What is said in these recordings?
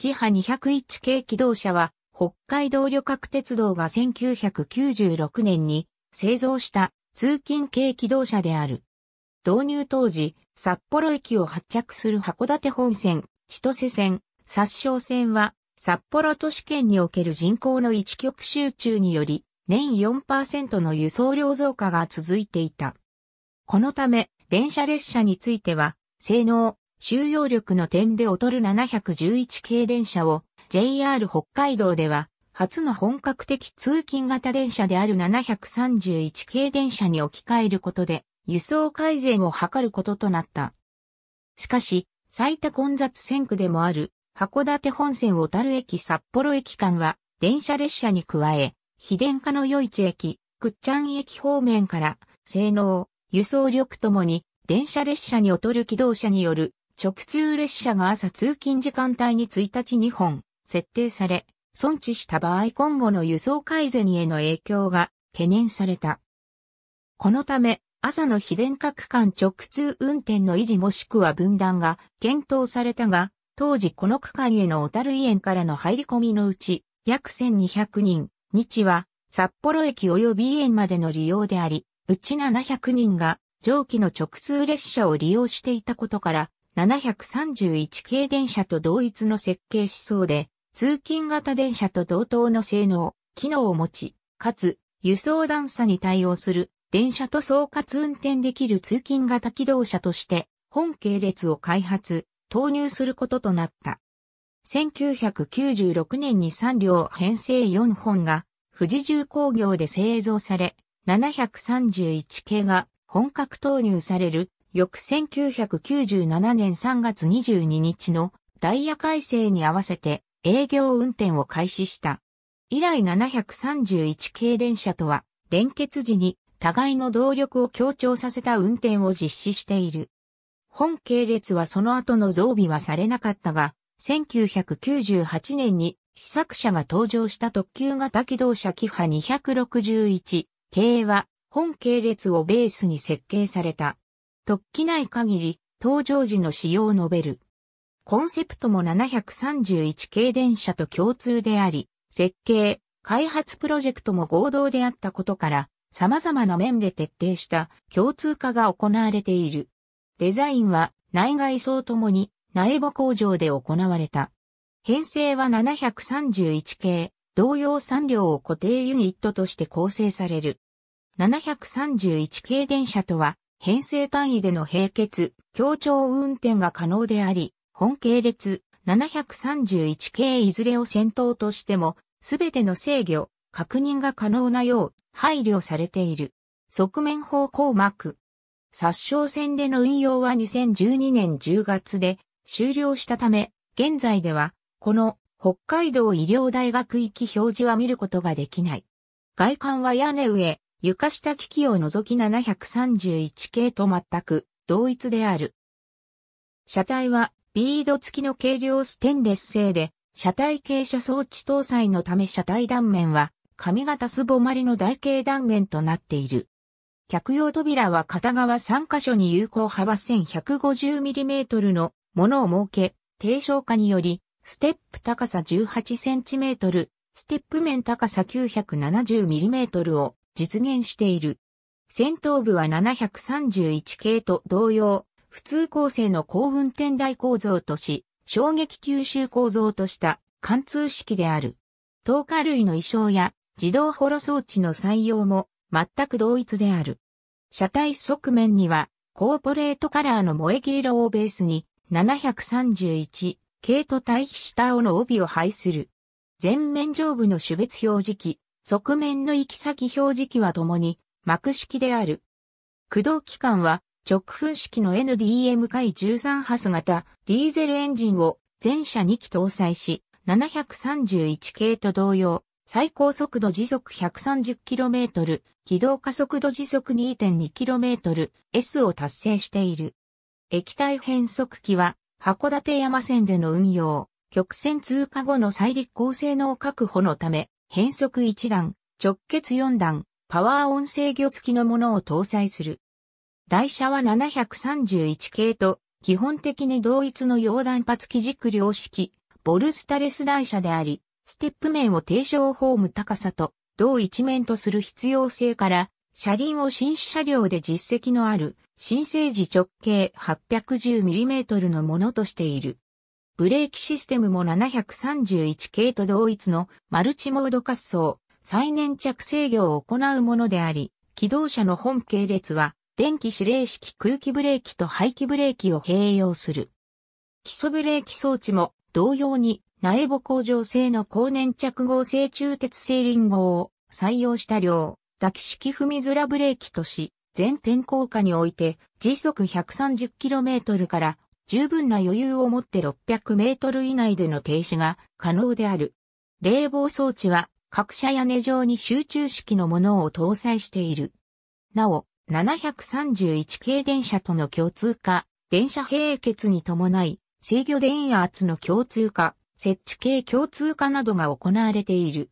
キハ201系機動車は、北海道旅客鉄道が1996年に製造した通勤系機動車である。導入当時、札幌駅を発着する函館本線、千歳線、札沼線は、札幌都市圏における人口の一極集中により、年4%の輸送量増加が続いていた。このため、電車列車については、性能、収容力の点で劣る711系電車を JR 北海道では初の本格的通勤型電車である731系電車に置き換えることで輸送改善を図ることとなった。しかし、最多混雑線区でもある函館本線小樽駅札幌駅間は電車列車に加え、非電化の余市駅、くっちゃん駅方面から性能、輸送力ともに電車列車に劣る機動車による直通列車が朝通勤時間帯に1日2本設定され、損置した場合今後の輸送改善への影響が懸念された。このため、朝の非電化区間直通運転の維持もしくは分断が検討されたが、当時この区間への小樽園からの入り込みのうち、約1200人、日は札幌駅及び園までの利用であり、うち700人が上記の直通列車を利用していたことから、731系電車と同一の設計思想で、通勤型電車と同等の性能、機能を持ち、かつ、輸送段差に対応する、電車と総括運転できる通勤型機動車として、本系列を開発、投入することとなった。1996年に3両編成4本が富士重工業で製造され、731系が本格投入される翌1997年3月22日のダイヤ改正に合わせて営業運転を開始した。以来731系電車とは連結時に互いの動力を強調させた運転を実施している。本系列はその後の増備はされなかったが、1998年に試作車が登場した特急型機動車キハ261系は本系列をベースに設計された。突起ない限り、登場時の使用述べる。コンセプトも731系電車と共通であり、設計、開発プロジェクトも合同であったことから、様々な面で徹底した共通化が行われている。デザインは内外装ともに内部工場で行われた。編成は731系、同様3両を固定ユニットとして構成される。731系電車とは、編成単位での並結、協調運転が可能であり、本系列731系いずれを先頭としても、すべての制御、確認が可能なよう配慮されている。側面方向膜。殺傷戦での運用は2012年10月で終了したため、現在では、この北海道医療大学域表示は見ることができない。外観は屋根上、床下機器を除き731系と全く同一である。車体はビード付きの軽量ステンレス製で、車体傾斜装置搭載のため車体断面は、髪型すぼまりの台形断面となっている。客用扉は片側3箇所に有効幅 1150mm のものを設け、低床下により、ステップ高さ 18cm、ステップ面高さ 970mm を実現している。戦闘部は731系と同様、普通構成の高運転台構造とし、衝撃吸収構造とした貫通式である。透過類の衣装や自動ホロ装置の採用も全く同一である。車体側面にはコーポレートカラーの萌え黄色をベースに731系と対比した青の帯を配する。前面上部の種別表示器、側面の行き先表示器はともに、幕式である。駆動機関は、直噴式の NDM 回13発型ディーゼルエンジンを全車2機搭載し、731系と同様、最高速度時速 130km、軌道加速度時速 2.2km、S を達成している。液体変速機は、函館山線での運用、曲線通過後の再立構性能確保のため、変速1段、直結4段、パワー音声魚付きのものを搭載する。台車は731系と、基本的に同一の溶断発機軸両式、ボルスタレス台車であり、ステップ面を低床ホーム高さと、同一面とする必要性から、車輪を新車両で実績のある、新生児直径 810mm のものとしている。ブレーキシステムも731系と同一のマルチモード滑走、再粘着制御を行うものであり、機動車の本系列は、電気指令式空気ブレーキと排気ブレーキを併用する。基礎ブレーキ装置も同様に内部工場製の高粘着合成中鉄製リンゴを採用した量、抱き式踏み面ブレーキとし、全天候下において時速 130km から十分な余裕を持って600メートル以内での停止が可能である。冷房装置は各社屋根上に集中式のものを搭載している。なお、731系電車との共通化、電車並結に伴い、制御電圧の共通化、設置系共通化などが行われている。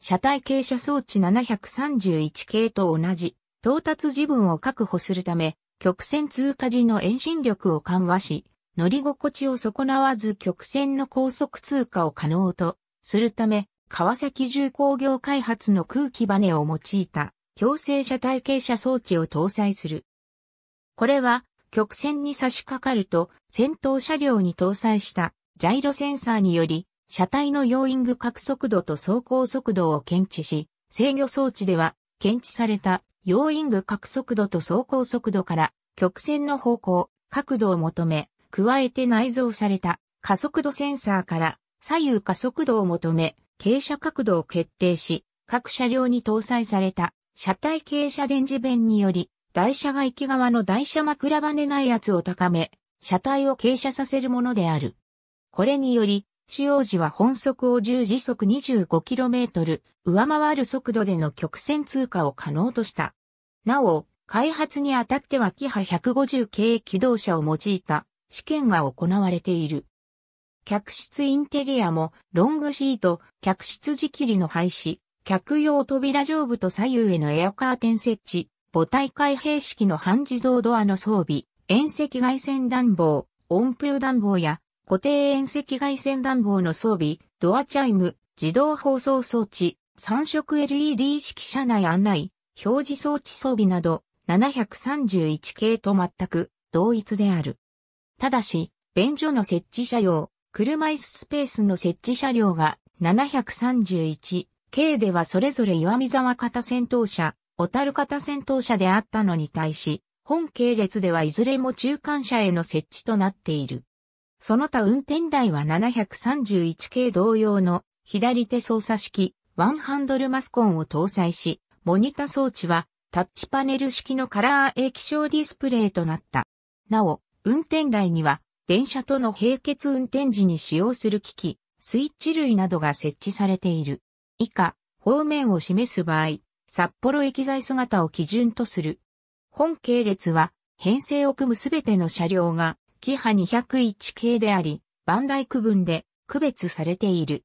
車体傾斜装置731系と同じ、到達時分を確保するため、曲線通過時の遠心力を緩和し、乗り心地を損なわず曲線の高速通過を可能とするため、川崎重工業開発の空気バネを用いた強制車体傾斜装置を搭載する。これは曲線に差し掛かると先頭車両に搭載したジャイロセンサーにより車体のヨーイング角速度と走行速度を検知し、制御装置では検知された要因具角速度と走行速度から曲線の方向、角度を求め、加えて内蔵された加速度センサーから左右加速度を求め、傾斜角度を決定し、各車両に搭載された車体傾斜電磁弁により、台車外き、側の台車枕跳ね内圧を高め、車体を傾斜させるものである。これにより、使用時は本速を10時速 25km 上回る速度での曲線通過を可能とした。なお、開発にあたってはキハ150系機動車を用いた試験が行われている。客室インテリアもロングシート、客室仕切りの廃止、客用扉上部と左右へのエアカーテン設置、母体開閉式の半自動ドアの装備、遠赤外線暖房、温風暖房や固定遠赤外線暖房の装備、ドアチャイム、自動放送装置、3色 LED 式車内案内、表示装置装備など731系と全く同一である。ただし、便所の設置車両、車椅子スペースの設置車両が731系ではそれぞれ岩見沢型戦闘車、小樽型戦闘車であったのに対し、本系列ではいずれも中間車への設置となっている。その他運転台は731系同様の左手操作式ワンハンドルマスコンを搭載し、モニタ装置はタッチパネル式のカラー液晶ディスプレイとなった。なお、運転台には電車との並結運転時に使用する機器、スイッチ類などが設置されている。以下、方面を示す場合、札幌駅材姿を基準とする。本系列は、編成を組むすべての車両が、キハ201系であり、番台区分で区別されている。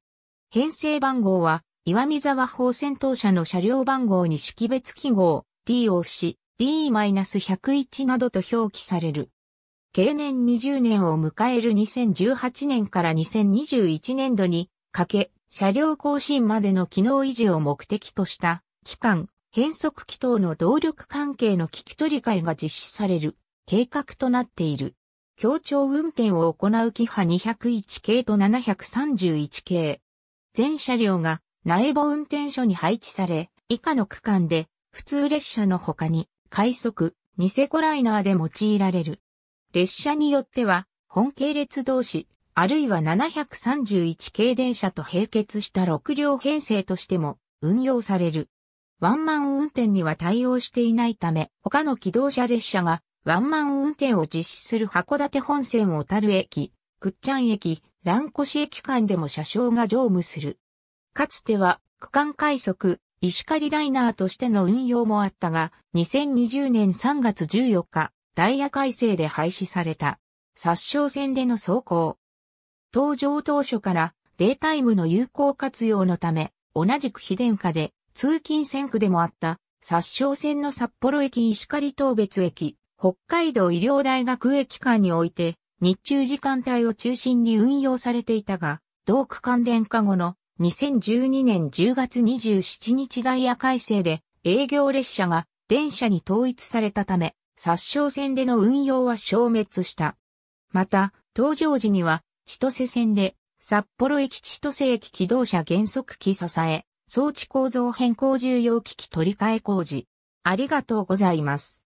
編成番号は、岩見沢砲戦闘車の車両番号に識別記号 D を付し D-101 などと表記される。経年20年を迎える2018年から2021年度にかけ、車両更新までの機能維持を目的とした、機関、変速機等の動力関係の聞き取り会が実施される計画となっている。協調運転を行うキハ201系と731系。全車両が苗穂運転所に配置され、以下の区間で普通列車の他に快速、ニセコライナーで用いられる。列車によっては、本系列同士、あるいは731系電車と並結した6両編成としても運用される。ワンマン運転には対応していないため、他の機動車列車がワンマン運転を実施する函館本線小樽駅、倶知安駅、蘭越駅間でも車掌が乗務する。かつては区間快速、石狩ライナーとしての運用もあったが、2020年3月14日、ダイヤ改正で廃止された。殺傷線での走行。登場当初からデータイムの有効活用のため、同じく非電化で通勤線区でもあった殺傷線の札幌駅石狩東別駅、北海道医療大学駅間において、日中時間帯を中心に運用されていたが、同区間電化後の2012年10月27日ダイヤ改正で営業列車が電車に統一されたため、殺傷線での運用は消滅した。また、登場時には、千歳線で、札幌駅千歳駅機動車減速機支え、装置構造変更重要機器取り替え工事。ありがとうございます。